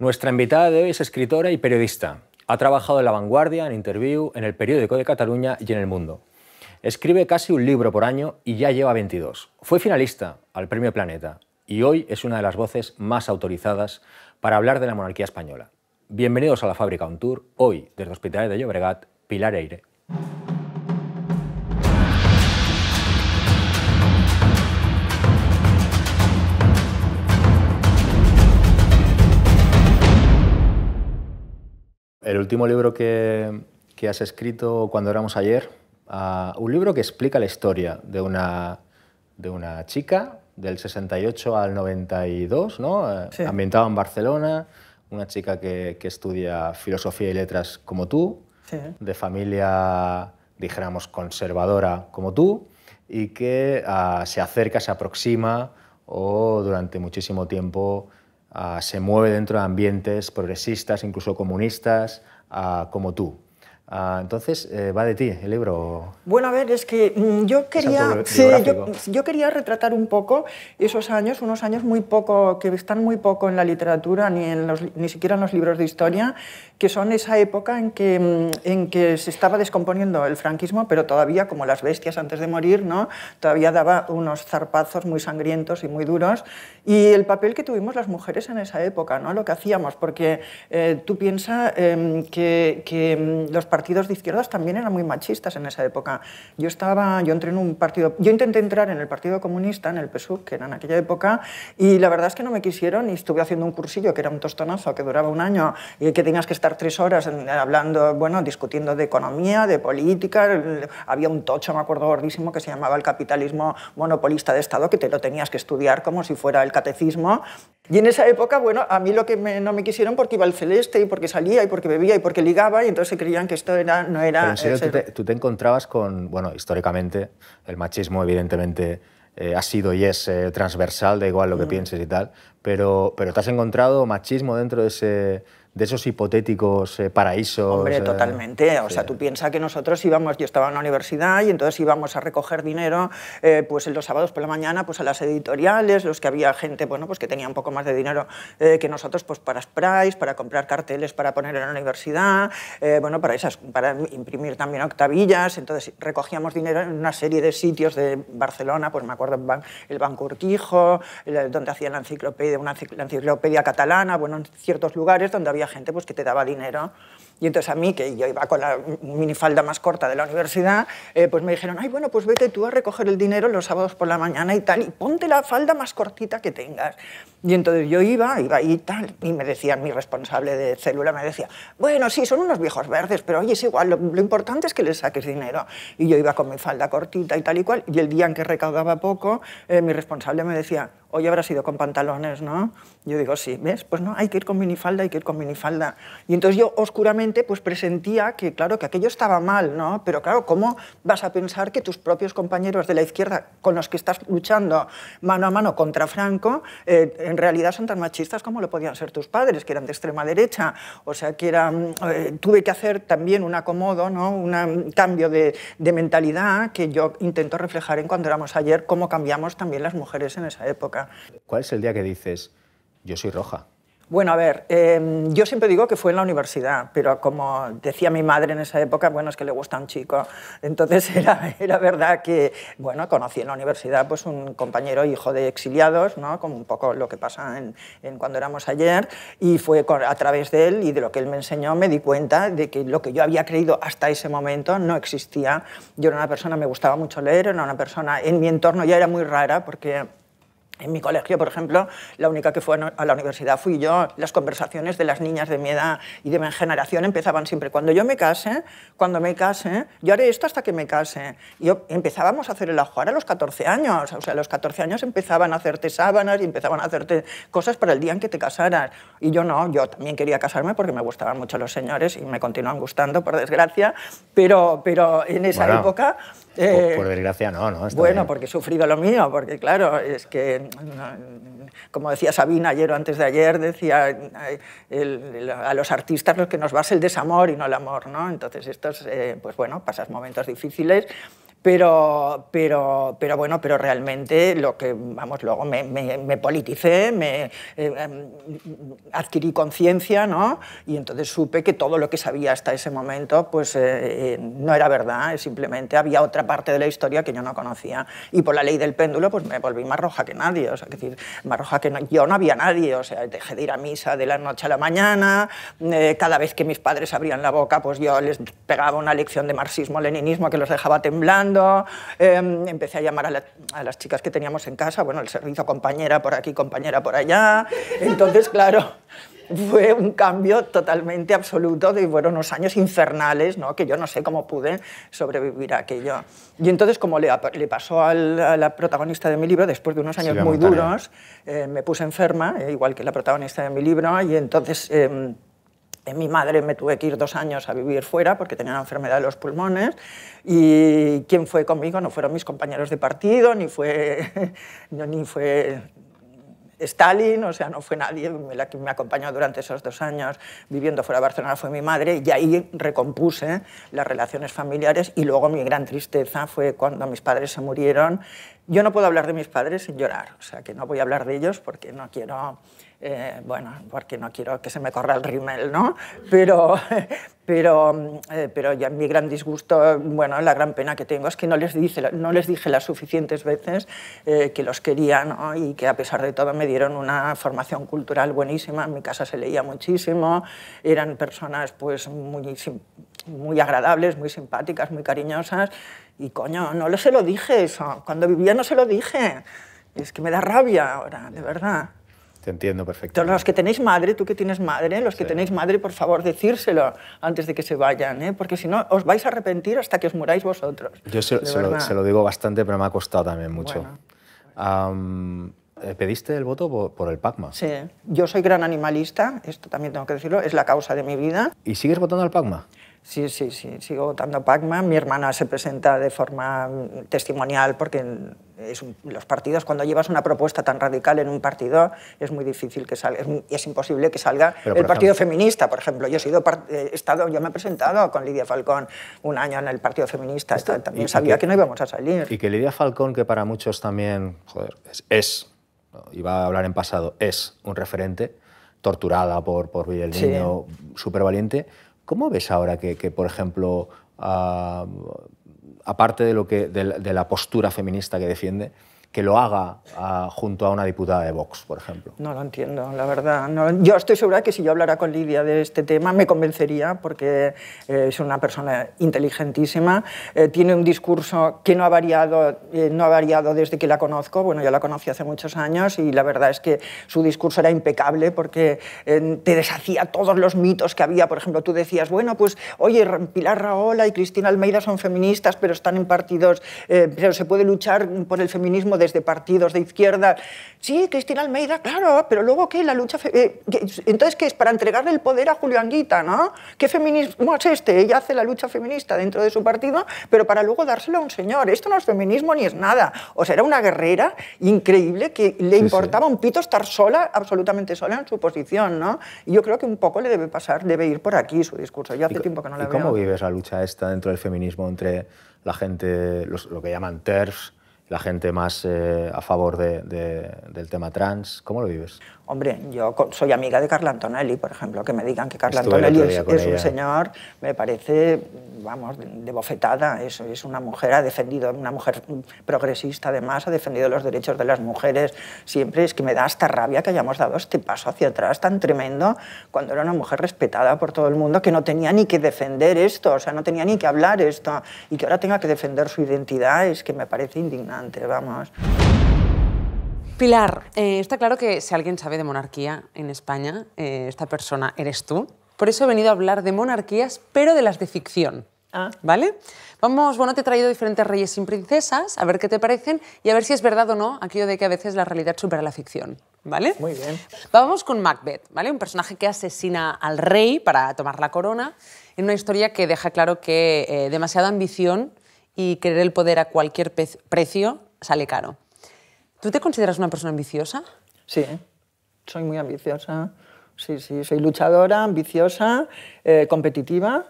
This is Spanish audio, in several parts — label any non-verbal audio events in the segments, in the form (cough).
Nuestra invitada de hoy es escritora y periodista. Ha trabajado en La Vanguardia, en Interview, en el periódico de Cataluña y en El Mundo. Escribe casi un libro por año y ya lleva 22. Fue finalista al Premio Planeta y hoy es una de las voces más autorizadas para hablar de la monarquía española. Bienvenidos a la Fábrica On Tour, hoy desde Hospitalet de Llobregat, Pilar Eire. El último libro que, has escrito cuando éramos ayer, ah, un libro que explica la historia de una, de una chica del 68 al 92, ¿no? Eh, ambientado en Barcelona, una chica que, estudia filosofía y letras como tú, de familia, dijéramos, conservadora como tú, y que ah, se acerca, se aproxima o durante muchísimo tiempo Ah, se mueve dentro de ambientes progresistas, incluso comunistas, ah, como tú. Ah, entonces, eh, va de ti el libro. Bueno, a ver, es que mm, yo quería, yo, quería retratar un poco esos años, unos años muy poco, que están muy poco en la literatura, ni, en los, ni siquiera en los libros de historia, que son esa época en que, mm, en que se estaba descomponiendo el franquismo, pero todavía, como las bestias antes de morir, ¿no? todavía daba unos zarpazos muy sangrientos y muy duros. Y el papel que tuvimos las mujeres en esa época, ¿no? lo que hacíamos, porque eh, tú piensas em, que, que mm, los partidos de izquierdas también eran muy machistas en esa época. Yo estaba, yo entré en un partido, yo intenté entrar en el Partido Comunista, en el PSUV, que era en aquella época, y la verdad es que no me quisieron y estuve haciendo un cursillo que era un tostonazo que duraba un año y que tenías que estar tres horas hablando, bueno, discutiendo de economía, de política, había un tocho, me acuerdo gordísimo, que se llamaba el capitalismo monopolista de Estado, que te lo tenías que estudiar como si fuera el catecismo y en esa época, bueno, a mí lo que no me quisieron porque iba al celeste y porque salía y porque bebía y porque ligaba y entonces creían que esto era, no era... Pero en serio, tú te, encontrabas con, bueno, históricamente el machismo evidentemente eh, ha sido y es eh, transversal, da igual lo que mm. pienses y tal, pero, pero ¿te has encontrado machismo dentro de ese de esos hipotéticos eh, paraísos. Hombre, eh, totalmente. o sea, tú piensas que nosotros íbamos, yo estaba en la universidad y entonces íbamos a recoger dinero, eh, pues en los sábados por la mañana, pues a las editoriales, los que había gente, bueno, pues que tenía un poco más de dinero que nosotros, pues para sprays, para comprar carteles para poner en la universidad, bueno, para esas, para imprimir también octavillas. Entonces recogíamos dinero en una serie de sitios de Barcelona, pues me acuerdo el Banco Urquijo, donde hacía la enciclopedia, una enciclopedia catalana, bueno, en ciertos lugares donde había gente pues, que te daba dinero. Y entonces a mí, que yo iba con la minifalda más corta de la universidad, eh, pues me dijeron, ay, bueno, pues vete tú a recoger el dinero los sábados por la mañana y tal, y ponte la falda más cortita que tengas. Y entonces yo iba, iba y tal, y me decían, mi responsable de célula me decía, bueno, sí, son unos viejos verdes, pero oye, es igual, lo, importante es que les saques dinero. Y yo iba con mi falda cortita y tal y cual, y el día en que recaudaba poco, eh, mi responsable me decía, hoy habrá sido con pantalones, ¿no? Yo digo, sí, ¿ves? Pues no, hay que ir con minifalda, hay que ir con minifalda. Y entonces yo oscuramente pues presentía que, claro, que aquello estaba mal, ¿no? Pero claro, ¿cómo vas a pensar que tus propios compañeros de la izquierda con los que estás luchando mano a mano contra Franco, eh, en realidad son tan machistas como lo podían ser tus padres, que eran de extrema derecha? O sea, que era, eh, tuve que hacer también un acomodo, ¿no? un cambio de, de mentalidad que yo intento reflejar en cuando éramos ayer, cómo cambiamos también las mujeres en esa época. ¿Cuál es el día que dices, yo soy roja? Bueno, a ver, em, yo siempre digo que fue en la universidad, pero como decía mi madre en esa época, bueno, es que le gusta un chico. Entonces (laughs) era, era verdad que, bueno, conocí en la universidad pues un compañero hijo de exiliados, ¿no? Como un poco lo que pasa en, en cuando éramos ayer, y fue a través de él y de lo que él me enseñó me di cuenta de que lo que yo había creído hasta ese momento no existía. Yo era una persona, me gustaba mucho leer, era una persona, en mi entorno ya era muy rara porque en mi colegio, por ejemplo, la única que fue a la universidad fui yo. Las conversaciones de las niñas de mi edad y de mi generación empezaban siempre, cuando yo me case, cuando me case, yo haré esto hasta que me case. Y empezábamos a hacer el ajuar a los 14 años. O sea, a los 14 años empezaban a hacerte sábanas y empezaban a hacerte cosas para el día en que te casaras. Y yo no, yo también quería casarme porque me gustaban mucho los señores y me continúan gustando, por desgracia. Pero, pero en esa época por, eh, desgracia, no, ¿no? bueno, porque he sufrido lo mío, porque claro, es que, como decía Sabina ayer o antes de ayer, decía a los artistas los que nos va el desamor y no el amor, ¿no? Entonces, estos, eh, pues bueno, pasas momentos difíciles pero, pero, pero bueno, pero realmente lo que, vamos, luego me, politicé, me eh, mm, adquirí conciencia, ¿no? Y entonces supe que todo lo que sabía hasta ese momento, pues eh, eh, no era verdad, simplemente había otra parte de la historia que yo no conocía. Y por la ley del péndulo, pues me volví más roja que nadie, o sea, que decir, más roja que yo no había nadie, o sea, dejé de ir a misa de la noche a la mañana, cada vez que mis padres abrían la boca, pues yo les pegaba una lección de marxismo-leninismo que los dejaba temblando, Em, empecé a llamar a, las chicas que teníamos en casa, bueno, el servicio compañera por aquí, compañera por allá. Entonces, claro, fue un cambio totalmente absoluto de, fueron unos años infernales, ¿no? Que yo no sé cómo pude sobrevivir a aquello. Y entonces, como le, pasó a la protagonista de mi libro, después de unos años muy duros, eh, me puse enferma, eh, igual que la protagonista de mi libro, y entonces em, en mi madre me tuve que ir dos años a vivir fuera porque tenía una enfermedad de los pulmones y quien fue conmigo no fueron mis compañeros de partido, ni fue, (laughs) ni fue Stalin, o sea, no fue nadie la que me acompañó durante esos dos años viviendo fuera de Barcelona, fue mi madre, y ahí recompuse las relaciones familiares y luego mi gran tristeza fue cuando mis padres se murieron. Yo no puedo hablar de mis padres sin llorar, o sea, que no voy a hablar de ellos porque no quiero eh, bueno, porque no quiero que se me corra el rimel, ¿no? Pero, (laughs) pero, eh, pero ya mi gran disgusto, bueno, la gran pena que tengo es que no les, dije, no les dije las suficientes veces eh, que los quería ¿no? y que a pesar de todo me dieron una formación cultural buenísima, en mi casa se leía muchísimo, eran personas pues muy, muy agradables, muy simpáticas, muy cariñosas y coño, no les se lo dije eso, cuando vivía no se lo dije, es que me da rabia ahora, de verdad. Te entiendo perfectamente. los que tenéis madre, tú que tienes madre, los que tenéis madre, por favor, decírselo antes de que se vayan, ¿eh? porque si no, os vais a arrepentir hasta que os muráis vosotros. Yo se, lo, digo bastante, pero me ha costado también mucho. Eh, ¿Pediste el voto por el PACMA? Sí, yo soy gran animalista, esto también tengo que decirlo, es la causa de mi vida. ¿Y sigues votando al PACMA? Sí, sí, sí, sigo votando Pacman. Mi hermana se presenta de forma mm, testimonial porque es los partidos, cuando llevas una propuesta tan radical en un partido, es muy difícil que salga, es, imposible que salga el Partido Feminista, por ejemplo. Yo he sido estado, yo me he presentado con Lidia Falcón un año en el Partido Feminista, también sabía que, no íbamos a salir. Y que Lidia Falcón, que para muchos también, joder, es, iba a hablar en pasado, es un referente, torturada por, por Villelino, súper valiente ¿Cómo ves ahora que, por ejemplo, ah, aparte de, lo que, de, la postura feminista que defiende, que lo haga ah, junto a una diputada de Vox, por ejemplo. No lo entiendo, la verdad. yo estoy segura que si yo hablara con Lidia de este tema me convencería porque eh, es una persona inteligentísima, eh, tiene un discurso que no ha, variado, eh, no ha variado desde que la conozco, bueno, yo la conocí hace muchos años y la verdad es que su discurso era impecable porque te deshacía todos los mitos que había. Por ejemplo, tú decías, bueno, pues oye, Pilar Raola y Cristina Almeida son feministas, pero están en partidos, pero se puede luchar por el feminismo de de partidos de izquierda. Sí, Cristina Almeida, claro, pero luego qué, la lucha... Eh, entonces, ¿qué es? Para entregarle el poder a Julio Anguita, ¿no? ¿Qué feminismo es este? Ella hace la lucha feminista dentro de su partido, pero para luego dárselo a un señor. Esto no es feminismo ni es nada. O sea, era una guerrera increíble que le importaba un pito estar sola, absolutamente sola en su posición, ¿no? Y yo creo que un poco le debe pasar, debe ir por aquí su discurso. Yo hace tiempo que no la ¿y ¿Cómo vives la lucha esta dentro del feminismo entre la gente, lo que llaman TERFs, la gente más eh, a favor del tema trans. ¿Cómo lo vives? Hombre, yo soy amiga de Carla Antonelli, por ejemplo, que me digan que Carla Antonelli es un señor, me parece vamos, de bofetada. Es, es una mujer, ha defendido, una mujer progresista además, ha defendido los derechos de las mujeres. Siempre es que me da hasta rabia que hayamos dado este paso hacia atrás tan tremendo cuando era una mujer respetada por todo el mundo que no tenía ni que defender esto, o sea, no tenía ni que hablar esto y que ahora tenga que defender su identidad es que me parece indignante, vamos. Pilar, eh, está claro que si alguien sabe de monarquía en España, eh, esta persona eres tú. Por eso he venido a hablar de monarquías, pero de las de ficción. Ah. ¿Vale? Vamos, bueno, te he traído diferentes reyes sin princesas, a ver qué te parecen y a ver si es verdad o no aquello de que a veces la realidad supera la ficción. ¿Vale? Muy bien. Vamos con Macbeth, ¿vale? Un personaje que asesina al rey para tomar la corona, en una historia que deja claro que eh, demasiada ambición y querer el poder a cualquier precio sale caro. ¿Tú te consideras una persona ambiciosa? Sí, soy muy ambiciosa. Sí, sí, soy luchadora, ambiciosa, eh, competitiva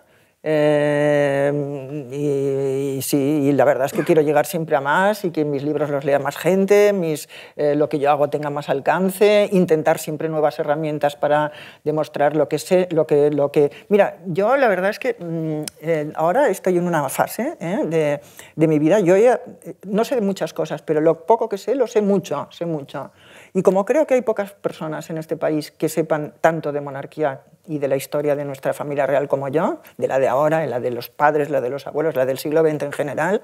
Em, y, la verdad es que quiero llegar siempre a más y que mis libros los lea más gente, mis, eh, lo que yo hago tenga más alcance, intentar siempre nuevas herramientas para demostrar lo que sé, lo que... Lo que... Mira, yo la verdad es que mm, eh, ahora estoy en una fase eh, de, de, mi vida. Yo no sé de muchas cosas, pero lo poco que sé lo sé mucho, sé mucho. Y como creo que hay pocas personas en este país que sepan tanto de monarquía y de la historia de nuestra familia real como yo, de la de ahora, la de los padres, la de los abuelos, la del siglo XX en general,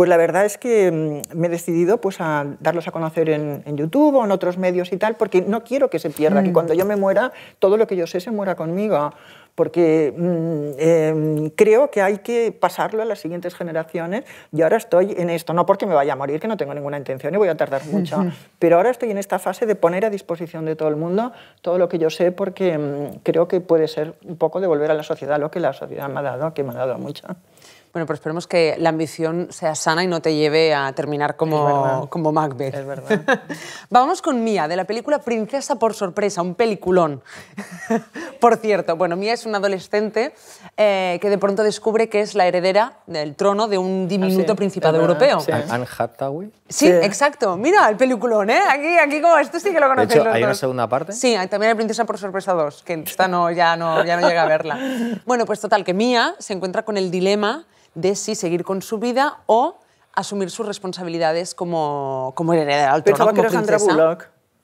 pues la verdad es que mm, me he decidido pues, a darlos a conocer en, YouTube o en otros medios y tal, porque no quiero que se pierda, que mm. cuando yo me muera, todo lo que yo sé se muera conmigo porque mm, em, creo que hay que pasarlo a las siguientes generaciones y ahora estoy en esto, no porque me vaya a morir, que no tengo ninguna intención y voy a tardar mucho, pero ahora estoy en esta fase de poner a disposición de todo el mundo todo lo que yo sé porque creo que puede ser un poco devolver a la sociedad lo que la sociedad me ha dado, que me ha dado mucho. Bueno, pero esperemos que la ambición sea sana y no te lleve a terminar como, como Macbeth. Es verdad. (laughs) Vamos con Mía, de la película Princesa por sorpresa, un peliculón. (laughs) por cierto, bueno, Mía es una adolescente eh, que de pronto descubre que es la heredera del trono de un diminuto ah, principado europeo. Sí. Anne Sí, exacto. Mira, el peliculón, ¿eh? Aquí, aquí como esto sí que lo conocemos. De hecho, ¿hay una segunda parte? Sí, también hay Princesa por sorpresa 2, que esta no, ya, no, ya no llega a verla. (laughs) Bueno, pues total, que Mía se encuentra con el dilema de si seguir con su vida o asumir sus responsabilidades como, como heredera al trono, como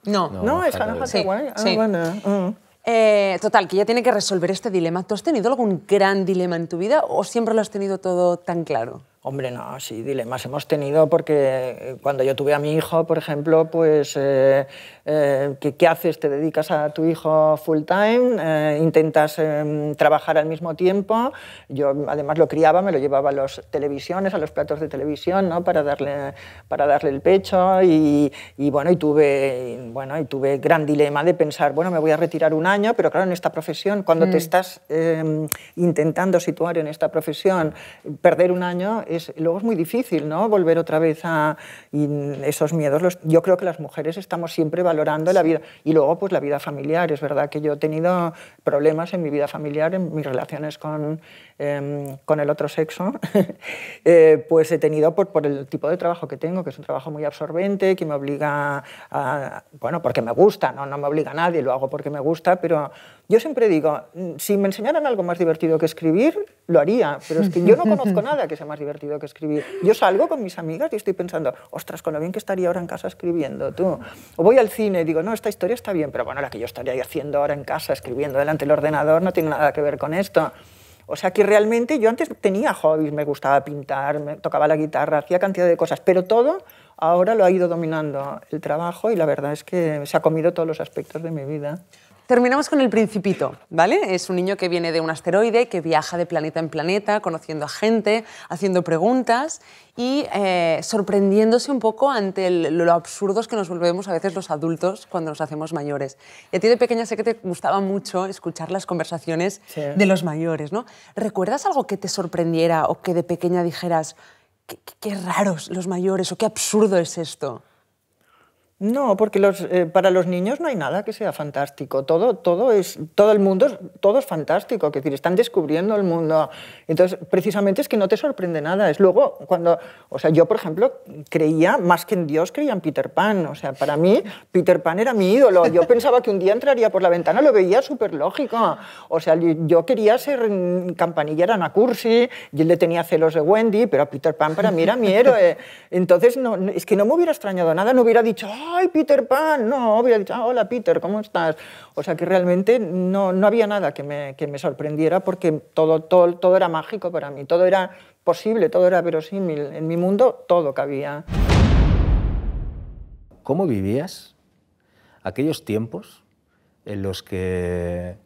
No. No, no es ah, Sí, bueno. Mm. Eh, total, que ella tiene que resolver este dilema. ¿Tú has tenido algún gran dilema en tu vida o siempre lo has tenido todo tan claro? Hombre, no, sí, dilemas hemos tenido porque eh, cuando yo tuve a mi hijo, por ejemplo, pues, eh, eh, ¿qué, haces? ¿Te dedicas a tu hijo full time? ¿Intentas em, trabajar al mismo tiempo? Yo además lo criaba, me lo llevaba a los televisiones, a los platos de televisión, ¿no? Para darle, para darle el pecho y, bueno, y tuve, bueno, y tuve gran dilema de pensar, bueno, me voy a retirar un año, pero claro, en esta profesión, cuando te mm. estás em, intentando situar en esta profesión, perder un año luego es muy difícil, ¿no? Volver otra vez a esos miedos. yo creo que las mujeres estamos siempre valorando la vida. Y luego, pues la vida familiar. Es verdad que yo he tenido problemas en mi vida familiar, en mis relaciones con Em, con el otro sexo, (laughs) eh, pues he tenido por, el tipo de trabajo que tengo, que es un trabajo muy absorbente, que me obliga a, bueno, porque me gusta, no, no me obliga a nadie, lo hago porque me gusta, pero yo siempre digo, mm, si me enseñaran algo más divertido que escribir, lo haría, pero es que yo no (laughs) conozco nada que sea más divertido que escribir. Yo salgo con mis amigas y estoy pensando, ostras, con lo bien que estaría ahora en casa escribiendo, tú. O voy al cine y digo, no, esta historia está bien, pero bueno, la que yo estaría haciendo ahora en casa, escribiendo delante del ordenador, no tiene nada que ver con esto. O sea que realmente yo antes tenía hobbies, me gustaba pintar, me tocaba la guitarra, hacía cantidad de cosas, pero todo ahora lo ha ido dominando el trabajo y la verdad es que se ha comido todos los aspectos de mi vida. Terminamos con el principito, ¿vale? Es un niño que viene de un asteroide, que viaja de planeta en planeta, conociendo a gente, haciendo preguntas y eh, sorprendiéndose un poco ante lo absurdos que nos volvemos a veces los adultos cuando nos hacemos mayores. Y a ti de pequeña sé que te gustaba mucho escuchar las conversaciones de los mayores, ¿no? ¿Recuerdas algo que te sorprendiera o que de pequeña dijeras, qué raros los mayores o qué absurdo es esto? No, porque eh, para los niños no hay nada que sea fantástico. Todo, todo es, todo el mundo, todo es fantástico. Es decir, están descubriendo el mundo. Entonces, precisamente es que no te sorprende nada. Es luego cuando, o sea, yo por ejemplo creía más que en Dios creía en Peter Pan. O sea, para mí Peter Pan era mi ídolo. Yo (laughs) pensaba que un día entraría por la ventana, lo veía súper lógico. O sea, yo quería ser mm, campanilla era una cursi. Yo le tenía celos de Wendy, pero Peter Pan para mí era mi héroe. (laughs) Entonces, es que no me hubiera extrañado nada. No hubiera dicho ah, ¡ay, Peter Pan! No, dicho, ah, hola Peter, ¿cómo estás? O sea que realmente no, no había nada que me, sorprendiera porque todo, todo, todo era mágico para mí, todo era posible, todo era verosímil. En mi mundo todo cabía. ¿Cómo vivías aquellos tiempos en los que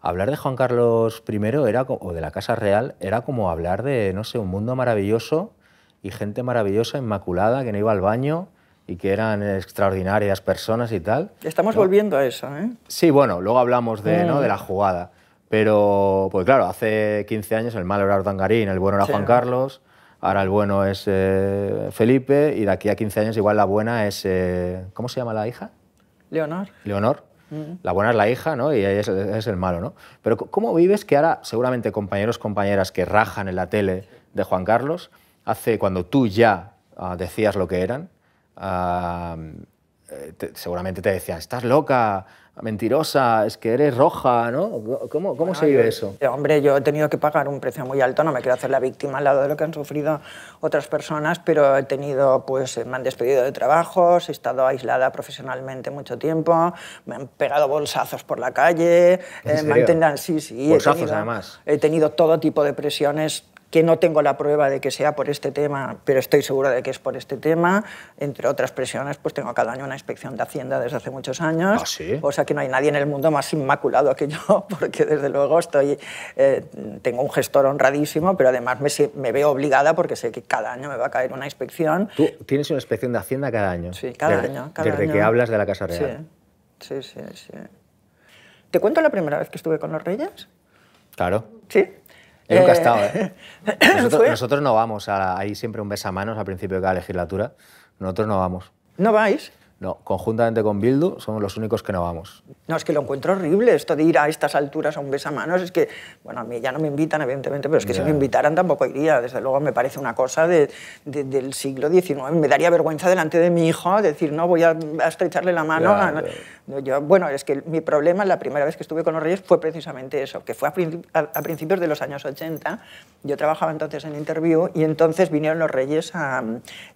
hablar de Juan Carlos I era, o de la Casa Real era como hablar de, no sé, un mundo maravilloso y gente maravillosa, inmaculada, que no iba al baño y que eran extraordinarias personas y tal. Estamos volviendo a eso, ¿eh? Sí, bueno, luego hablamos de, ¿no? Mm. de la jugada. Pero, pues claro, hace 15 años el malo era Ordangarín, el bueno era Juan Carlos, ahora el bueno es eh, Felipe y de aquí a 15 años igual la buena es... Eh, ¿Cómo se llama la hija? Leonor. Leonor. Mm. La buena es la hija, ¿no? Y es, es, el malo, ¿no? Pero ¿cómo vives que ahora seguramente compañeros, compañeras que rajan en la tele de Juan Carlos, hace cuando tú ya ah, decías lo que eran, eh, seguramente te decían, estás loca, mentirosa, es que eres roja, ¿no? ¿Cómo, cómo se vive eso? Eh, hombre, yo he tenido que pagar un precio muy alto, no me quiero hacer la víctima al lado de lo que han sufrido otras personas, pero he tenido, pues, eh, me han despedido de trabajos, he estado aislada profesionalmente mucho tiempo, me han pegado bolsazos por la calle, me han sí, sí, bolsazos he tenido, además. He tenido todo tipo de presiones que no tengo la prueba de que sea por este tema, pero estoy segura de que es por este tema. Entre otras presiones, pues tengo cada año una inspección de Hacienda desde hace muchos años. ¿Ah, sí? O sea que no hay nadie en el mundo más inmaculado que yo, (laughs) porque desde luego estoy, eh, tengo un gestor honradísimo, pero además me, me, veo obligada porque sé que cada año me va a caer una inspección. ¿Tú tienes una inspección de Hacienda cada año? Sí, cada año. desde que hablas de la Casa Real. Sí, sí, sí, sí. ¿Te cuento la primera vez que estuve con los Reyes? Claro. ¿Sí? ¿eh? ¿eh? (laughs) Nosotros, no vamos. A, hay siempre un a manos al principio de cada legislatura. Nosotros no vamos. ¿No vais? No, conjuntamente con Bildu somos los únicos que no vamos. No, es que lo encuentro horrible esto de ir a estas alturas a un besamanos. Es que, bueno, a mí ya no me invitan, evidentemente, pero es que si me invitaran tampoco iría. Desde luego me parece una cosa del siglo XIX. Me daría vergüenza delante de mi hijo decir, no, voy a, estrecharle la mano. bueno, es que mi problema la primera vez que estuve con los Reyes fue precisamente eso, que fue a, principios de los años 80. Yo trabajaba entonces en Interview y entonces vinieron los Reyes a.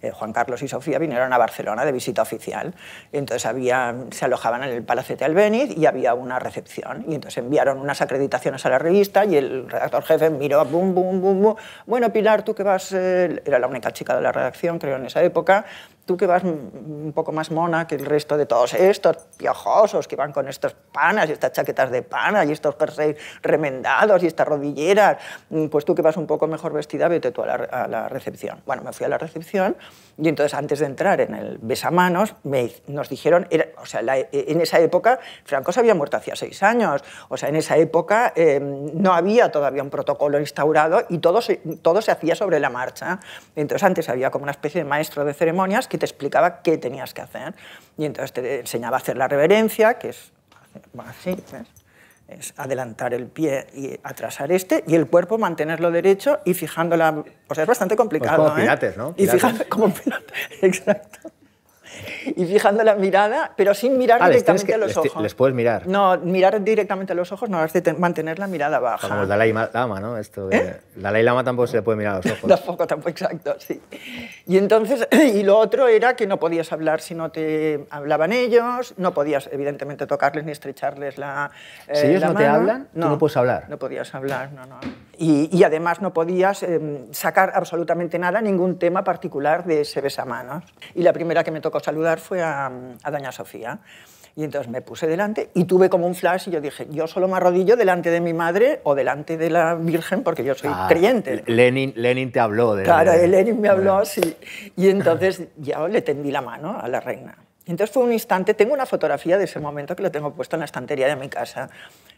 Eh, Juan Carlos y Sofía vinieron a Barcelona de visita oficial entonces se alojaban en el palacio de Albéniz y había una recepción. Y entonces enviaron unas acreditaciones a la revista y el redactor jefe miró, bum, bum, bum, bum. Bueno, Pilar, tú que vas, eh, era la única chica de la redacción, creo, en esa época, tú que vas un poco más mona que el resto de todos estos piojosos que van con estos panas y estas chaquetas de pana y estos jerseys remendados y estas rodilleras, mm, pues tú que vas un poco mejor vestida, vete tú a la, recepción. Bueno, me fui a la recepción y entonces antes de entrar en el besamanos nos dijeron, o sea, e, en esa época Franco se había muerto hacía seis años, o sea, en esa época em, no había todavía un protocolo instaurado y todo se, todo se hacía sobre la marcha. Entonces antes había como una especie de maestro de ceremonias que te explicaba qué tenías que hacer. Y entonces te enseñaba a hacer la reverencia, que es así, es adelantar el pie y atrasar este, y el cuerpo mantenerlo derecho y fijándola... O sea, es bastante pues complicado. como ¿eh? ¿no? Y fijando como pilates, (laughs) exacto. (laughs) y fijando la mirada, pero sin mirar directamente a los les ojos. ¿Les puedes mirar? No, mirar directamente a los ojos, no, hace mantener la mirada baja. Como el Dalai Lama, ¿no? ¿Eh? Dalai Lama tampoco se le puede mirar a los ojos. tampoco, tampoco, exacto, sí. Y entonces, (clears throat) y lo otro era que no podías hablar si no te hablaban ellos, no podías, evidentemente, tocarles ni estrecharles la. mano. si ellos eh, no te hablan, tú no puedes hablar. No podías hablar, no, no. Y, además no podías eh, sacar absolutamente nada, ningún tema particular de ese besamanos. Y la primera que me tocó saludar fue a, a Doña Sofía. Y entonces me puse delante y tuve como un flash y yo dije, yo solo me arrodillo delante de mi madre o delante de la Virgen porque yo soy ah, creyente. Lenin, Lenin te habló de Claro, Lenin me habló, así Y entonces ya le tendí la mano a la reina. entonces fue un instante, tengo una fotografía de ese momento que lo tengo puesto en la estantería de mi casa.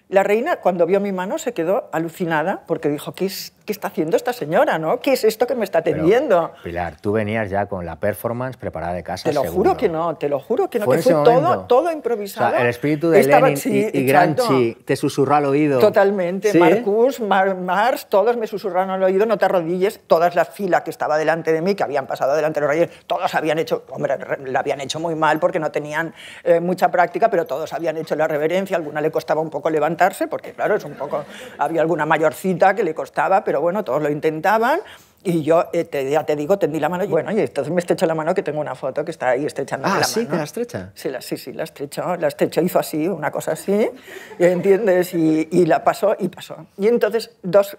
La reina, cuando vio mi mano, se quedó alucinada porque dijo, ¿qué, es, qué está haciendo esta señora? ¿no? ¿Qué es esto que me está atendiendo? Pilar, tú venías ya con la performance preparada de casa. Te lo juro que no, te lo juro que no, fue, que fue todo, todo improvisado. el espíritu de Lenin y, te susurró al oído. Totalmente, Marcus, Mars, todos me susurraron al oído, no te arrodilles, todas las filas que estaba delante de mí, que habían pasado delante de los reyes, todos habían hecho, hombre, la habían hecho muy mal porque no tenían eh, mucha práctica, pero todos habían hecho la reverencia, alguna le costaba un poco levantar porque claro, es un poco, había alguna mayorcita que le costaba, pero bueno, todos lo intentaban, y yo, eh, te, ya te digo, tendí la mano y bueno, y entonces me estrecho la mano que tengo una foto que está ahí estrechando ah, la ¿sí? mano. ¿Ah, ¿La estrecha? Sí, la, sí, sí, la estrecho. la estrecho, hizo así, una cosa así, ¿entiendes? Y, la pasó y pasó. Y entonces, dos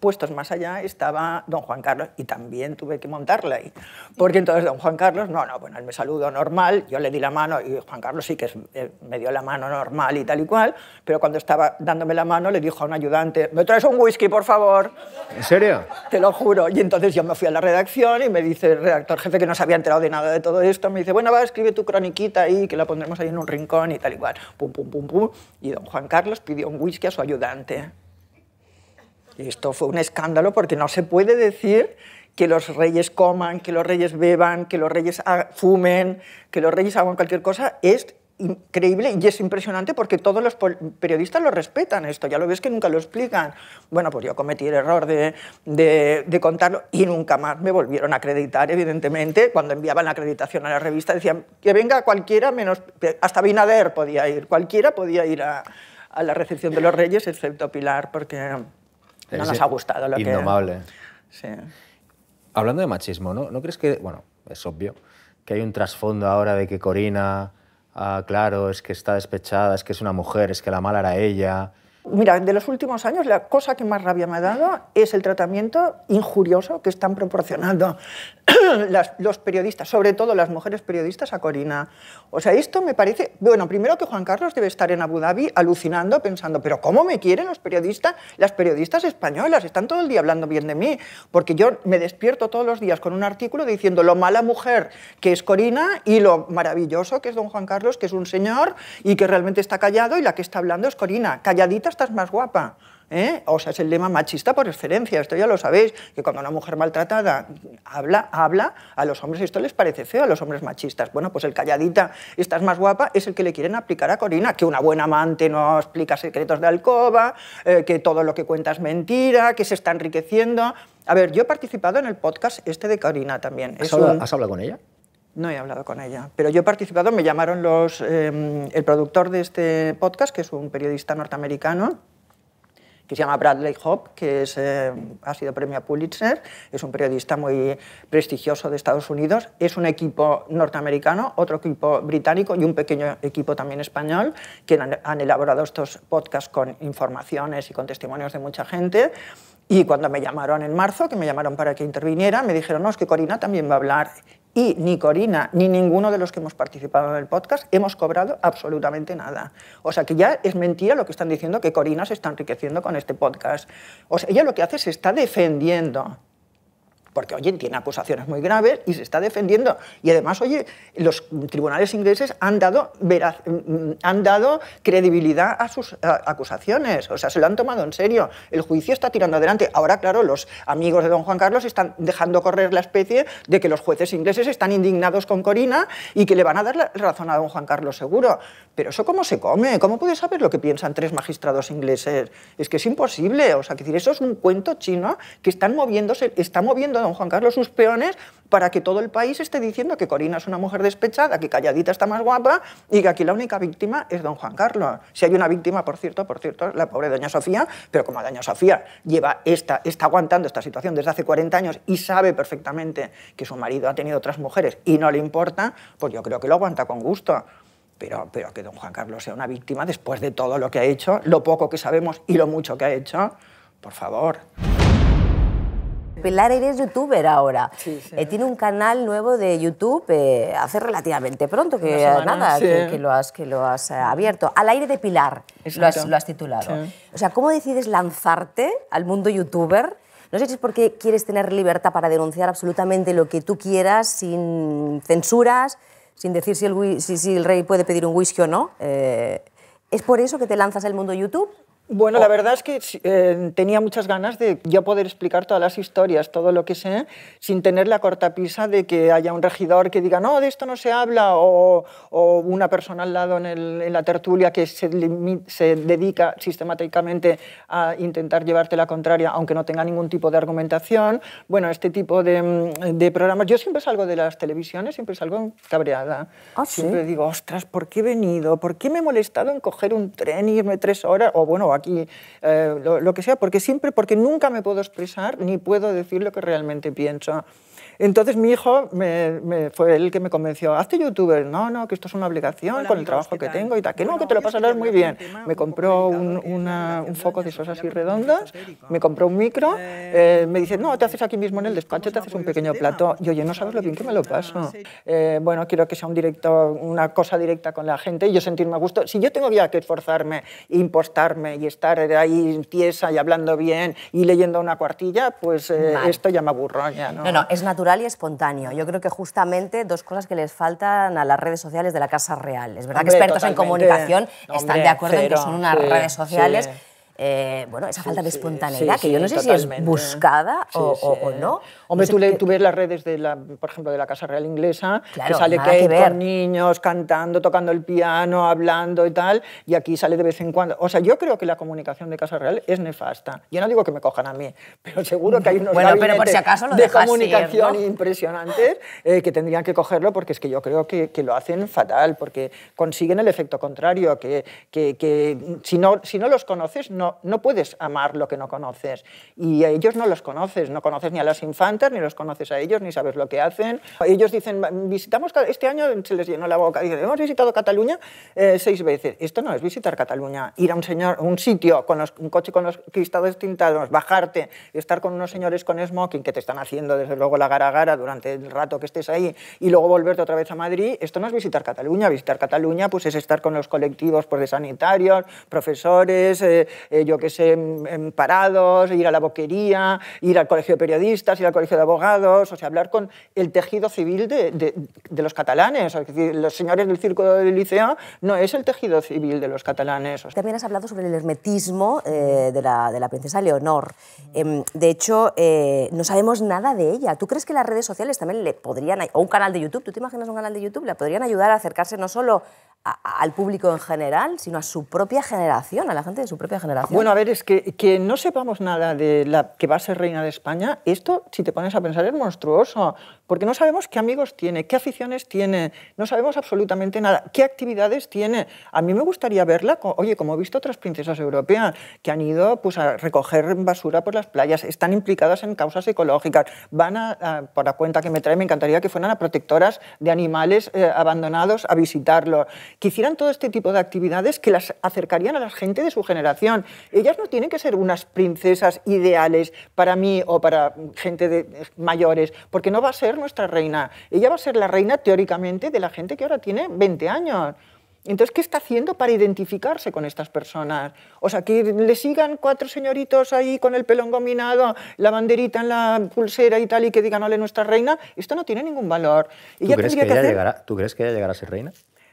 puestos más allá estaba don Juan Carlos y también tuve que montarla ahí. Porque entonces don Juan Carlos, no, no, bueno, él me saludó normal, yo le di la mano y Juan Carlos sí que eh, me dio la mano normal y tal y cual, pero cuando estaba dándome la mano le dijo a un ayudante, ¿me traes un whisky, por favor? ¿En serio? Te lo juro entonces yo me fui a la redacción y me dice el redactor jefe que no se había enterado de nada de todo esto, me dice, bueno, va, escribe tu croniquita ahí, que la pondremos ahí en un rincón y tal y cual. Pum, pum, pum, pum. Y don Juan Carlos pidió un whisky a su ayudante. Y esto fue un escándalo porque no se puede decir que los reyes coman, que los reyes beban, que los reyes fumen, que los reyes hagan cualquier cosa, es increíble y es impresionante porque todos los periodistas lo respetan esto, ya lo ves que nunca lo explican. Bueno, pues yo cometí el error de, de, contarlo y nunca más me volvieron a acreditar, evidentemente, cuando enviaban la acreditación a la revista decían que venga cualquiera menos, hasta Binader podía ir, cualquiera podía ir a, la recepción de los reyes excepto Pilar porque no nos ha gustado lo indomable. que... Sí. Hablando de machismo, ¿no? ¿no crees que, bueno, es obvio, que hay un trasfondo ahora de que Corina ah, claro, es que está despechada, es que es una mujer, es que la mala era ella, Mira, de los últimos años la cosa que más rabia me ha dado es el tratamiento injurioso que están proporcionando (clears throat) los periodistas, sobre todo las mujeres periodistas, a Corina. O sea, esto me parece... Bueno, primero que Juan Carlos debe estar en Abu Dhabi alucinando, pensando, pero ¿cómo me quieren los periodistas? Las periodistas españolas están todo el día hablando bien de mí, porque yo me despierto todos los días con un artículo diciendo lo mala mujer que es Corina y lo maravilloso que es don Juan Carlos, que es un señor y que realmente está callado y la que está hablando es Corina, calladita estás más guapa. ¿Eh? O sea, es el lema machista por excelencia, esto ya lo sabéis, que cuando una mujer maltratada habla, habla, a los hombres esto les parece feo, a los hombres machistas. Bueno, pues el calladita, estás más guapa, es el que le quieren aplicar a Corina, que una buena amante no explica secretos de alcoba, eh, que todo lo que cuenta es mentira, que se está enriqueciendo. A ver, yo he participado en el podcast este de Corina también. ¿has hablado con ella? No he hablado con ella, pero yo he participado, me llamaron los, em, el productor de este podcast, que es un periodista norteamericano, que se llama Bradley Hope, que es, em, ha sido premio Pulitzer, es un periodista muy prestigioso de Estados Unidos, es un equipo norteamericano, otro equipo británico y un pequeño equipo también español, que han elaborado estos podcasts con informaciones y con testimonios de mucha gente. Y cuando me llamaron en marzo, que me llamaron para que interviniera, me dijeron, no, es que Corina también va a hablar. Y ni Corina ni ninguno de los que hemos participado en el podcast hemos cobrado absolutamente nada. O sea que ya es mentira lo que están diciendo que Corina se está enriqueciendo con este podcast. O sea, ella lo que hace es se está defendiendo porque, oye, tiene acusaciones muy graves y se está defendiendo. Y además, oye, los tribunales ingleses han dado, mm, han dado credibilidad a sus acusaciones. O sea, se lo han tomado en serio. El juicio está tirando adelante. Ahora, claro, los amigos de don Juan Carlos están dejando correr la especie de que los jueces ingleses están indignados con Corina y que le van a dar la razón a don Juan Carlos seguro. Pero eso cómo se come? ¿Cómo puede saber lo que piensan tres magistrados ingleses? Es que es imposible. O sea, que decir, eso es un cuento chino que están moviéndose, está moviendo don Juan Carlos sus peones para que todo el país esté diciendo que Corina es una mujer despechada, que calladita está más guapa y que aquí la única víctima es don Juan Carlos. Si hay una víctima, por cierto, por cierto, la pobre doña Sofía, pero como doña Sofía lleva esta, está aguantando esta situación desde hace 40 años y sabe perfectamente que su marido ha tenido otras mujeres y no le importa, pues yo creo que lo aguanta con gusto. Pero, pero que don Juan Carlos sea una víctima después de todo lo que ha hecho, lo poco que sabemos y lo mucho que ha hecho, por favor. Pilar eres youtuber ahora. Eh, tiene un canal nuevo de YouTube eh, hace relativamente pronto, que nada, que, lo has, que lo has eh, abierto. Al aire de Pilar lo has, has, titulado. O sea, ¿cómo decides lanzarte al mundo youtuber? No sé si es porque quieres tener libertad para denunciar absolutamente lo que tú quieras, sin censuras, sin decir si el, rey puede pedir un whisky o no. ¿Es por eso que te lanzas al mundo YouTube? Bueno, la oh. verdad es que eh, tenía muchas ganas de yo poder explicar todas las historias, todo lo que sé, sin tener la cortapisa de que haya un regidor que diga, no, de esto no se habla, o, una persona al lado en, la tertulia que se, dedica sistemáticamente a intentar llevarte la contraria, aunque no tenga ningún tipo de argumentación. Bueno, este tipo de, programas. Yo siempre salgo de las televisiones, siempre salgo cabreada. ¿Ah, siempre digo, ostras, ¿por qué he venido? ¿Por qué me he molestado en coger un tren y irme tres horas? O bueno, aquí eh, lo, lo, que sea, porque siempre, porque nunca me puedo expresar ni puedo decir lo que realmente pienso entonces mi hijo fue el que me convenció, hazte youtuber, no, no, que esto es una obligación con el trabajo que tengo y tal, que no, que te lo pasarás muy bien. Me compró un, foco de esos así redondos, me compró un micro, eh, eh, me dice, no, te haces aquí mismo en el despacho, te haces un pequeño plato. Yo, oye, no sabes lo bien que me lo paso. Eh, bueno, quiero que sea un directo, una cosa directa con la gente y yo sentirme a gusto. Si yo tengo que esforzarme, impostarme y estar ahí tiesa y hablando bien y leyendo una cuartilla, pues esto ya me aburro. Ya, ¿no? no, no, es natural y espontáneo. Yo creo que justamente dos cosas que les faltan a las redes sociales de la Casa Real. Es verdad que expertos en comunicación están de acuerdo en que son unas redes sociales. Eh, bueno, esa falta de espontaneidad, que yo no sé si es buscada o, no. Hombre, tú, ves las redes, de la, por ejemplo, de la Casa Real Inglesa, que sale que con niños cantando, tocando el piano, hablando y tal, y aquí sale de vez en cuando. O sea, yo creo que la comunicación de Casa Real es nefasta. Yo no digo que me cojan a mí, pero seguro que hay unos bueno, pero si acaso de comunicación impresionantes eh, que tendrían que cogerlo porque es que yo creo que, lo hacen fatal, porque consiguen el efecto contrario, que, que, que si, no, si no los conoces, no no, puedes amar lo que no conoces. Y a ellos no los conoces, no conoces ni a las infantas, ni los conoces a ellos, ni sabes lo que hacen. Ellos dicen, visitamos, este año se les llenó la boca, dicen, hemos visitado Cataluña eh, seis veces. Esto no es visitar Cataluña, ir a un, señor, un sitio con un coche con los cristales tintados, bajarte, estar con unos señores con smoking que te están haciendo desde luego la gara gara durante el rato que estés ahí y luego volverte otra vez a Madrid, esto no es visitar Cataluña, visitar Cataluña pues es estar con los colectivos por pues, de sanitarios, profesores, eh, eh, yo qué sé, parados, ir a la boquería, ir al colegio de periodistas, ir al colegio de abogados, o sea, hablar con el tejido civil de, los catalanes. Es decir, los señores del Círculo del Liceo no es el tejido civil de los catalanes. También has hablado sobre el hermetismo eh, de, la, princesa Leonor. Em, de hecho, eh, no sabemos nada de ella. ¿Tú crees que las redes sociales también le podrían, o un canal de YouTube, ¿tú te imaginas un canal de YouTube? Le podrían ayudar a acercarse no solo al público en general, sino a su propia generación, a la gente de su propia generación. Bueno, a ver, es que, que no sepamos nada de la que va a ser reina de España, esto, si te pones a pensar, es monstruoso, porque no sabemos qué amigos tiene, qué aficiones tiene, no sabemos absolutamente nada, qué actividades tiene. A mí me gustaría verla, oye, como he visto otras princesas europeas que han ido pues, a recoger basura por las playas, están implicadas en causas ecológicas, van a, por la cuenta que me trae, me encantaría que fueran a protectoras de animales eh, abandonados a visitarlos que hicieran todo este tipo de actividades que las acercarían a la gente de su generación. Ellas no tienen que ser unas princesas ideales para mí o para gente de eh, mayores, porque no va a ser nuestra reina. Ella va a ser la reina teóricamente de la gente que ahora tiene 20 años. Entonces, ¿qué está haciendo para identificarse con estas personas? O sea, que le sigan cuatro señoritos ahí con el pelo engominado, la banderita en la pulsera y tal, y que digan, ole, nuestra reina, esto no tiene ningún valor. ¿Tú, crees que, ¿tú crees que ella llegará a ser reina?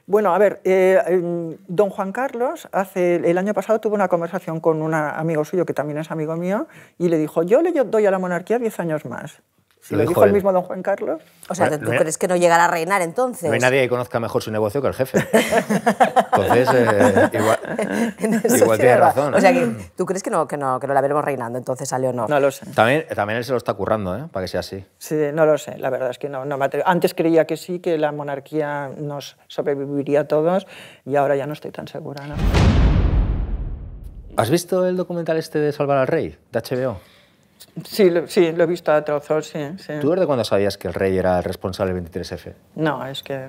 Bueno, a ver, eh, don Juan Carlos hace, el año pasado tuvo una conversación con un amigo suyo que también es amigo mío y le dijo, yo le doy a la monarquía 10 años más lo, dijo el mismo don Juan Carlos. O sea, ¿tú crees que no llegará a reinar entonces? No hay nadie que conozca mejor su negocio que el jefe. (laughs) entonces, eh, igual, (laughs) tiene razón. O sea, ¿eh? que, ¿tú crees que no, que, no, que no la veremos reinando entonces a Leonor? No lo sé. También, también él se lo está currando, ¿eh? Para que sea así. Sí, no lo sé. La verdad es que no, no me atrevo. Antes creía que sí, que la monarquía nos sobreviviría a todos y ahora ya no estoy tan segura, ¿no? ¿Has visto el documental este de Salvar al Rey, de HBO? Sí, lo, sí, lo he visto a trozos, sí, ¿Tú desde cuando sabías que el rey era el responsable del 23F? No, es que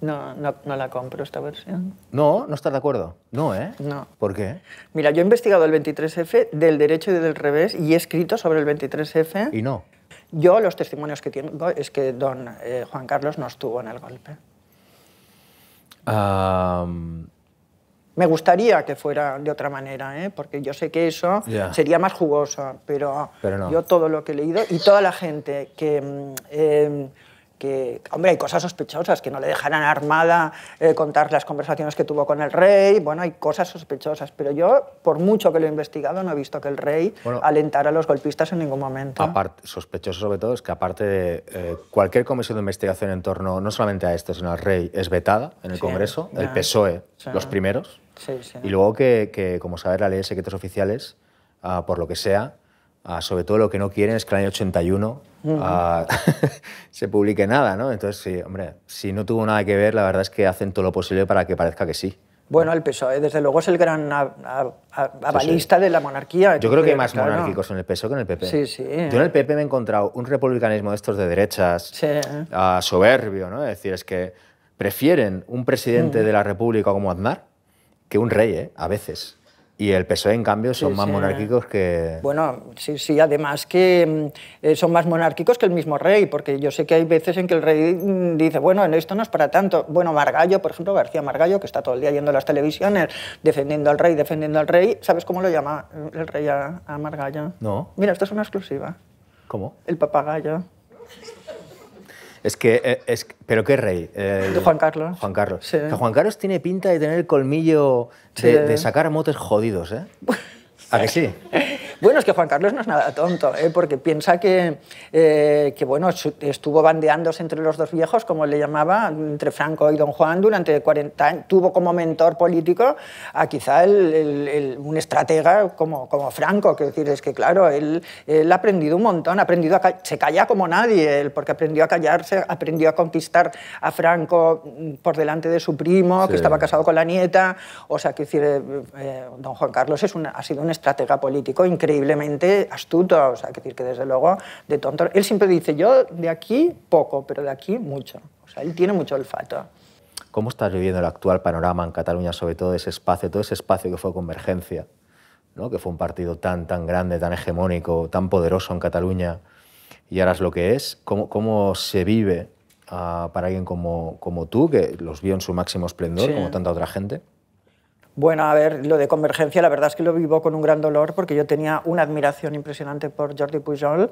no, no, la compro esta versión. No, no estás de acuerdo. No, ¿eh? No. ¿Por qué? Mira, yo he investigado el 23F del derecho y del revés y he escrito sobre el 23F. Y no. Yo los testimonios que tengo es que don eh, Juan Carlos no estuvo en el golpe. Ah... Me gustaría que fuera de otra manera, ¿eh? porque yo sé que eso sería más jugoso, pero, yo todo lo que he leído y toda la gente que... Mm, em, que, hombre, hay cosas sospechosas, que no le dejarán armada eh, contar las conversaciones que tuvo con el rey, bueno, hay cosas sospechosas, pero yo, por mucho que lo he investigado, no he visto que el rey alentara a los golpistas en ningún momento. Aparte, sospechoso sobre todo es que aparte de eh, cualquier comisión de investigación en torno, no solamente a esto, sino al rey, es vetada en el Congreso, el PSOE, los primeros, y luego que, como sabes, la ley de secretos oficiales, ah, por lo que sea, ah, sobre todo lo que no quieren es que en el año 81 ah, (laughs) se publique nada, ¿no? Entonces, sí, hombre, si no tuvo nada que ver, la verdad es que hacen todo lo posible para que parezca que sí. Bueno, el PSOE, eh, desde luego, es el gran avalista de la monarquía. Yo creo que hay más monárquicos en el PSOE que en el PP. Yo en el PP me he encontrado un republicanismo de estos de derechas, soberbio, ¿no? Es decir, es que prefieren un presidente mm. de la República como Aznar que un rey, ¿eh? a veces. Y el PSOE, en cambio, son más monárquicos que... Bueno, sí, sí, además que mm, eh, son más monárquicos que el mismo rey, porque yo sé que hay veces en que el rey mm, dice, bueno, esto no es para tanto. Bueno, Margallo, por ejemplo, García Margallo, que está todo el día yendo a las televisiones defendiendo al rey, defendiendo al rey, ¿sabes cómo lo llama el rey a, Margallo? No. Mira, esto es una exclusiva. ¿Cómo? El papagayo. Es que, eh, es, ¿pero qué rey? Juan Carlos. Juan Carlos. Juan Carlos tiene pinta de tener el colmillo de, de sacar motes jodidos, ¿eh? ¿A que sí? (laughs) Bueno, es que Juan Carlos no es nada tonto, ¿eh? porque piensa que, eh, que, bueno, estuvo bandeándose entre los dos viejos, como le llamaba, entre Franco y Don Juan, durante 40 años. Tuvo como mentor político a quizá un estratega como, como Franco, que decir, es que claro, él, él, ha aprendido un montón, ha aprendido a, se calla como nadie, él, porque aprendió a callarse, aprendió a conquistar a Franco mm, por delante de su primo, que estaba casado con la nieta, o sea, que decir, eh, Don Juan Carlos es ha sido un estratega político increíble increíblemente astuto, o sea, que decir que desde luego de tonto. Él siempre dice, yo de aquí poco, pero de aquí mucho. O sea, él tiene mucho olfato. ¿Cómo estás viviendo el actual panorama en Cataluña, sobre todo ese espacio, todo ese espacio que fue Convergencia, ¿no? que fue un partido tan, tan grande, tan hegemónico, tan poderoso en Cataluña, y ahora es lo que es? ¿Cómo, cómo se vive ah, para alguien como, como tú, que los vio en su máximo esplendor, como tanta otra gente? Bueno, a ver, lo de convergencia, la verdad es que lo vivo con un gran dolor porque yo tenía una admiración impresionante por Jordi Pujol.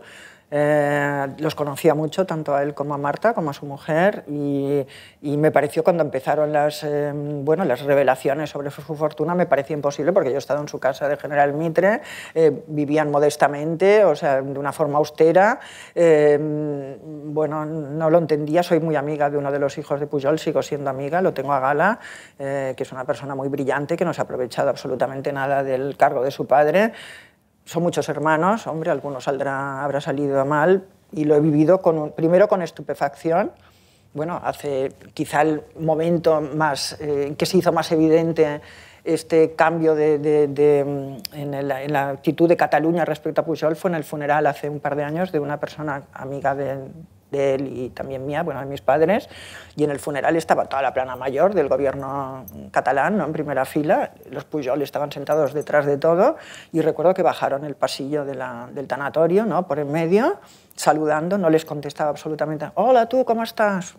Eh, los conocía mucho, tanto a él como a Marta, como a su mujer, y, me pareció cuando empezaron las, eh, bueno, las revelaciones sobre su, fortuna, me parecía imposible porque yo he estado en su casa de General Mitre, eh, vivían modestamente, o sea, de una forma austera. bueno, no lo entendía, soy muy amiga de uno de los hijos de Pujol, sigo siendo amiga, lo tengo a gala, que es una persona muy brillante que no se ha aprovechado absolutamente nada del cargo de su padre. Son muchos hermanos, hombre, algunos habrá salido mal, y lo he vivido con primero con estupefacción, bueno, hace quizá el momento más, eh, que se hizo más evidente este cambio de, mm, en, la actitud de Cataluña respecto a Pujol fue en el funeral hace un par de años de una persona amiga de, de él y también mía, bueno, de mis padres, y en el funeral estaba toda la plana mayor del gobierno catalán, en primera fila, los Pujol estaban sentados detrás de todo, y recuerdo que bajaron el pasillo de la, del tanatorio, ¿no? por en medio, saludando, no les contestaba absolutamente, hola tú, ¿cómo estás?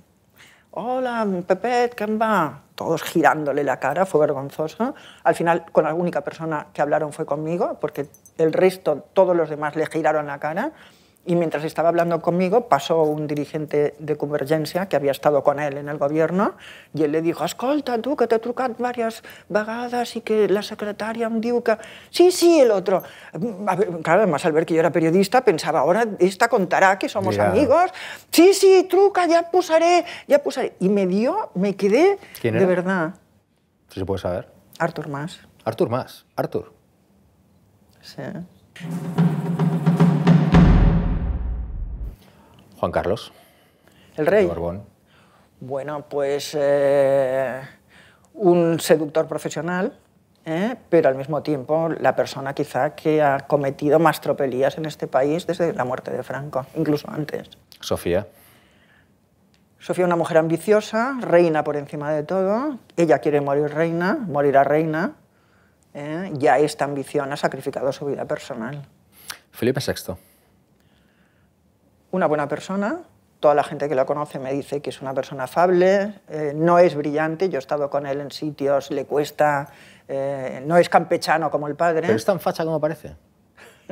Hola, Pepet, ¿quién va? Todos girándole la cara, fue vergonzoso. Al final, con la única persona que hablaron fue conmigo, porque el resto, todos los demás le giraron la cara. Y mientras estaba hablando conmigo, pasó un dirigente de Convergencia que había estado con él en el gobierno y él le dijo, escolta, tú que te trucas varias vagadas y que la secretaria un diu que... Sí, sí, el otro. claro, además al ver que yo era periodista, pensaba, ahora esta contará que somos amigos. Sí, sí, truca, ya posaré, ya posaré. Y me dio, me quedé ¿Quién de verdad. se puede saber. Artur más Artur más Artur. Sí. Juan Carlos. El rey. De Borbón. Bueno, pues eh, un seductor profesional, eh, pero al mismo tiempo la persona quizá que ha cometido más tropelías en este país desde la muerte de Franco, incluso antes. Sofía. Sofía, una mujer ambiciosa, reina por encima de todo. Ella quiere morir reina, morirá reina. Eh, ya esta ambición ha sacrificado su vida personal. Felipe VI una buena persona, toda la gente que lo conoce me dice que es una persona afable, eh, no es brillante, yo he estado con él en sitios, le cuesta, eh, no es campechano como el padre. Pero es tan facha como parece. (laughs)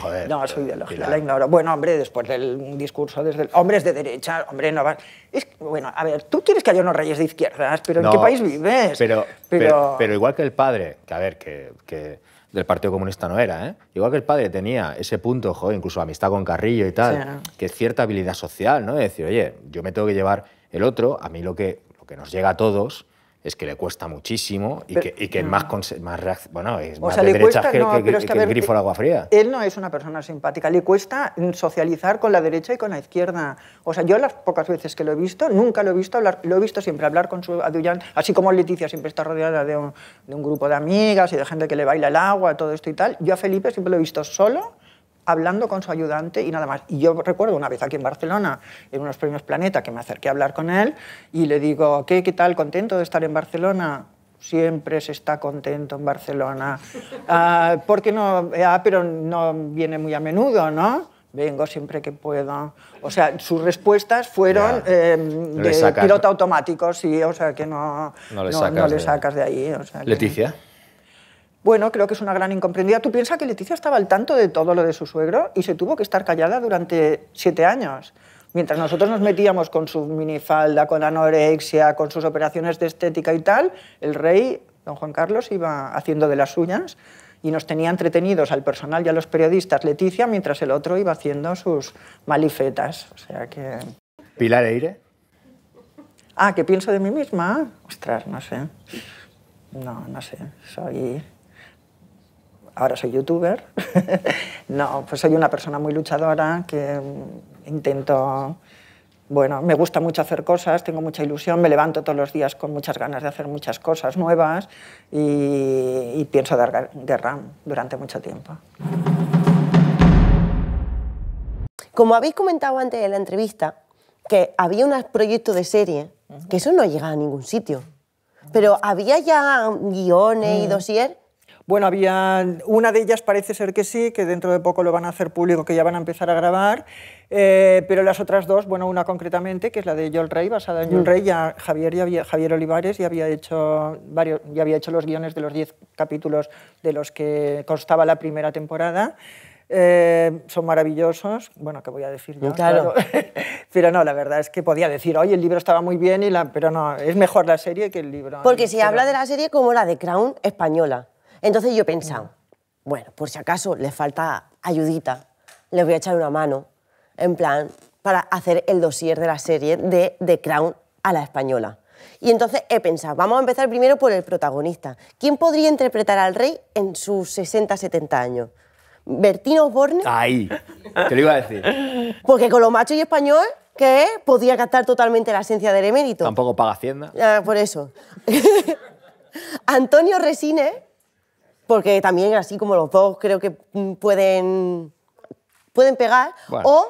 Joder, no, soy ideológica, la ignoro. Bueno, hombre, después del discurso desde el... Hombre, es de derecha, hombre, no va... bueno, a ver, tú quieres que haya unos reyes de izquierdas, pero ¿en qué país vives? Pero pero... igual que el padre, que a ver, que del Partido Comunista no era. ¿eh? Igual que el padre tenía ese punto, incluso amistad con Carrillo y tal, que es cierta habilidad social, ¿no? De decir, oye, yo me tengo que llevar el otro, a mí lo que, lo que nos llega a todos es que le cuesta muchísimo y que, más, más, bueno, es más de derecha que, el grifo de eh, agua fría. Él no es una persona simpática, le cuesta socializar con la derecha y con la izquierda. O sea, yo las pocas veces que lo he visto, nunca lo he visto hablar, lo he visto siempre hablar con su aduyán, así como Leticia siempre está rodeada de un, de un grupo de amigas y de gente que le baila el agua, todo esto y tal. Yo a Felipe siempre lo he visto solo hablando con su ayudante y nada más. Y yo recuerdo una vez aquí en Barcelona, en unos premios Planeta, que me acerqué a hablar con él y le digo, ¿qué, qué tal? ¿Contento de estar en Barcelona? Siempre se está contento en Barcelona. (laughs) Ah, ¿Por qué no? Ah, pero no viene muy a menudo, ¿no? vengo siempre que puedo. O sea, sus respuestas fueron em, de piloto automático, sí, o sea que no, no, le, sacas de ahí. Leticia. Bueno, creo que es una gran incomprendida. Tú piensas que Leticia estaba al tanto de todo lo de su suegro y se tuvo que estar callada durante siete años. Mientras nosotros nos metíamos con su minifalda, con la anorexia, con sus operaciones de estética y tal, el rey, don Juan Carlos, iba haciendo de las suyas y nos tenía entretenidos al personal y a los periodistas Leticia, mientras el otro iba haciendo sus malifetas. O sea que... ¿Pilar Eire? Ah, ¿qué pienso de mí misma? Ostras, no sé. No, no sé. Soy ahora soy youtuber. (laughs) no, pues soy una persona muy luchadora que intento... Bueno, me gusta mucho hacer cosas, tengo mucha ilusión, me levanto todos los días con muchas ganas de hacer muchas cosas nuevas y, pienso dar guerra durante mucho tiempo. Como habéis comentado antes en la entrevista, que había un proyecto de serie, que eso no llegaba a ningún sitio, pero había ya guiones y mm. dossier bueno, había una de ellas parece ser que sí, que dentro de poco lo van a hacer público, que ya van a empezar a grabar, eh, pero las otras dos, bueno, una concretamente, que es la de Joel Rey, basada en Joel mm. Rey, ya Javier, Javier Olivares ya había, hecho varios, ya había hecho los guiones de los diez capítulos de los que constaba la primera temporada. Eh, son maravillosos, bueno, ¿qué voy a decir mm, Claro. (laughs) pero no, la verdad es que podía decir, oye, el libro estaba muy bien, y la... pero no, es mejor la serie que el libro. Porque si habla de la serie como la de Crown española. Entonces yo he pensado, bueno, por si acaso le falta ayudita, le voy a echar una mano, en plan, para hacer el dossier de la serie de The Crown a la española. Y entonces he pensado, vamos a empezar primero por el protagonista. ¿Quién podría interpretar al rey en sus 60-70 años? ¿Bertino Osborne? Ahí, ¿Qué lo iba a decir. Porque con lo macho y español que es, podía captar totalmente la esencia del emérito. Tampoco paga Hacienda. Ah, por eso. (laughs) Antonio Resine porque también así como los dos creo que pueden, pueden pegar. O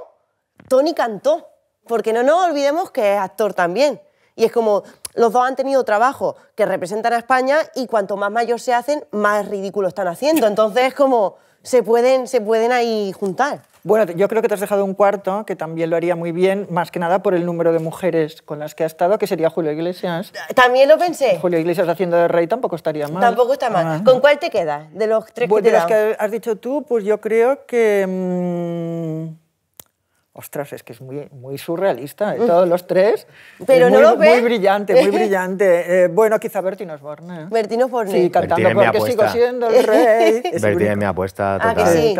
Tony cantó, porque no nos olvidemos que es actor también. Y es como, los dos han tenido trabajo que representan a España y cuanto más mayor se hacen, más ridículo están haciendo. Entonces es como se pueden, se pueden ahí juntar. Bueno, yo creo que te has dejado un cuarto que también lo haría muy bien, más que nada por el número de mujeres con las que ha estado, que sería Julio Iglesias. Eh, también lo pensé. Julio Iglesias haciendo de rey tampoco estaría mal. Tampoco está mal. Ah. ¿Con cuál te queda De los tres que te De los que has dicho tú, pues yo creo que... Mm, Ostras, es que es muy, muy surrealista, ¿eh? todos los tres. (laughs) Pero muy, no lo Muy brillante, muy (laughs) brillante. Eh, bueno, quizá Bertino Osborne. Bertino Osborne. Sí, cantando porque sigo siendo el rey. (laughs) Bertino es mi apuesta total. Ah, que sí.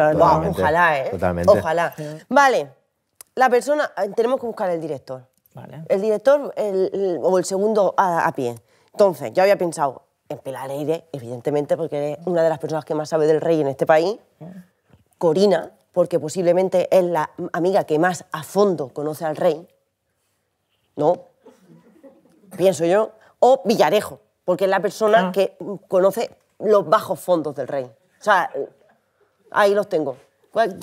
ojalá, ¿eh? Totalmente. Ojalá. Vale, la persona, eh, tenemos que buscar el director. Vale. El director el, o el segundo a, pie. Entonces, yo había pensado en Pilar evidentemente, porque es una de las personas que más sabe del rey en este país. Mm. Corina porque posiblemente es la amiga que más a fondo conoce al rey, ¿no? Pienso yo. O Villarejo, porque es la persona ah. que conoce los bajos fondos del rey. O sea, ahí los tengo.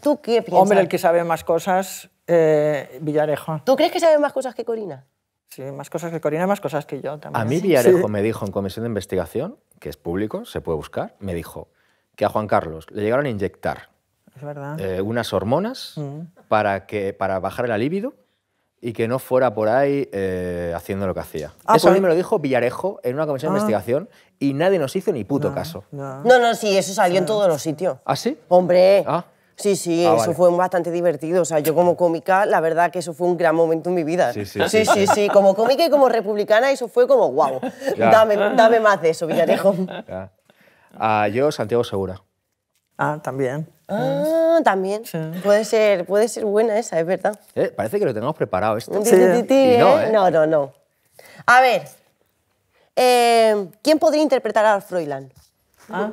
¿Tú qué piensas? Hombre, el que sabe más cosas, eh, Villarejo. ¿Tú crees que sabe más cosas que Corina? Sí, más cosas que Corina, más cosas que yo también. A mí Villarejo me dijo en comisión de investigación, que es público, se puede buscar, me dijo que a Juan Carlos le llegaron a inyectar es verdad. Eh, unas hormonas mm. para, que, para bajar la libido y que no fuera por ahí eh, haciendo lo que hacía. Ah, pues eso a mí me lo dijo Villarejo en una comisión de ah. investigación y nadie nos hizo ni puto caso. No. no. sí, eso salió en todos los sitios. ¿Ah, sí? Hombre. Ah. Sí, sí, eso fue bastante divertido. O sea, yo como cómica, la verdad que eso fue un gran momento en mi vida. Sí, sí, sí, Como cómica y como republicana, eso fue como, guau, dame, dame, más de eso, Villarejo. yo, Santiago Segura. Ah, también. Ah, también. Puede, ser, puede ser buena esa, es verdad. Eh, parece que lo tenemos preparado esto. Eh. ¿eh? no, no, no, A ver, ¿quién podría interpretar a Froilán? Ah.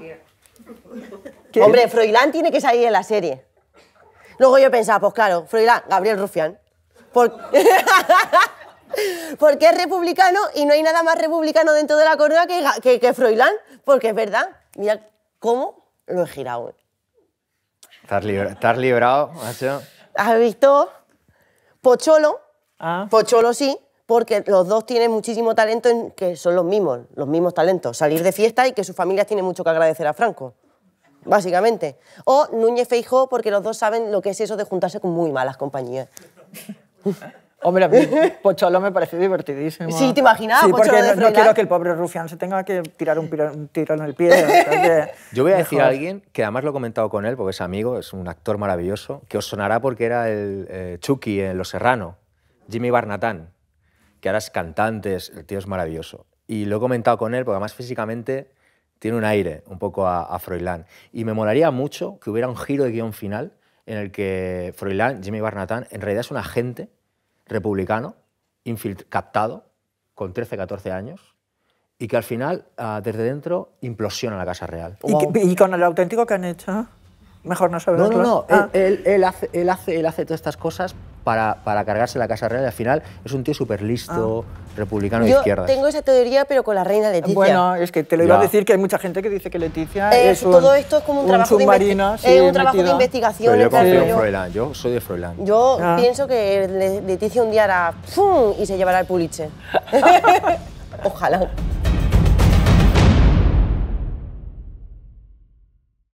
Hombre, Froilán tiene que salir en la serie. Luego yo pensaba, pues claro, Froilán, Gabriel Rufián. (laughs) Porque es republicano y no hay nada más republicano dentro de la corona que, que, Froilán. Porque es verdad. Mira cómo lo he girado. Estás, librado, macho. ¿Has visto? Pocholo. Ah. Pocholo sí, porque los dos tienen muchísimo talento, en que son los mismos, los mismos talentos. Salir de fiesta y que sus familias tienen mucho que agradecer a Franco, básicamente. O Núñez Feijó, porque los dos saben lo que es eso de juntarse con muy malas compañías. (laughs) Hombre, a mí Pocholo me parece divertidísimo. Sí, te imaginaba. Sí, porque no, quiero que el pobre rufián se tenga que tirar un, tirón tiro en el pie. Yo voy a decir a alguien, que además lo he comentado con él, porque es amigo, es un actor maravilloso, que os sonará porque era el eh, Chucky en Los Serrano, Jimmy Barnatán, que ahora es cantante, el tío es maravilloso. Y lo he comentado con él, porque además físicamente tiene un aire un poco a, a Froilán. Y me molaría mucho que hubiera un giro de guión final en el que Froilán, Jimmy Barnatán, en realidad es un agente republicano, captado, con 13, 14 años, y que al final, ah, desde dentro, implosiona la Casa Real. ¿Y, y con el auténtico que han hecho? Mejor no saberlo. No, no, no. Ah. Él, hace, él, hace, todas estas cosas para, para, cargarse la Casa Real y al final es un tío súper listo, ah. republicano de izquierda. Tengo esa teoría, pero con la reina Leticia. Bueno, es que te lo iba a decir que hay mucha gente que dice que Leticia eh, es un, Todo esto es como un, trabajo, de, sí, eh, un trabajo de eh, investigación. yo confío en Froilán, yo soy de Froilán. Yo ah. pienso que Leticia un día hará ¡fum! y se llevará el puliche. (laughs) Ojalá.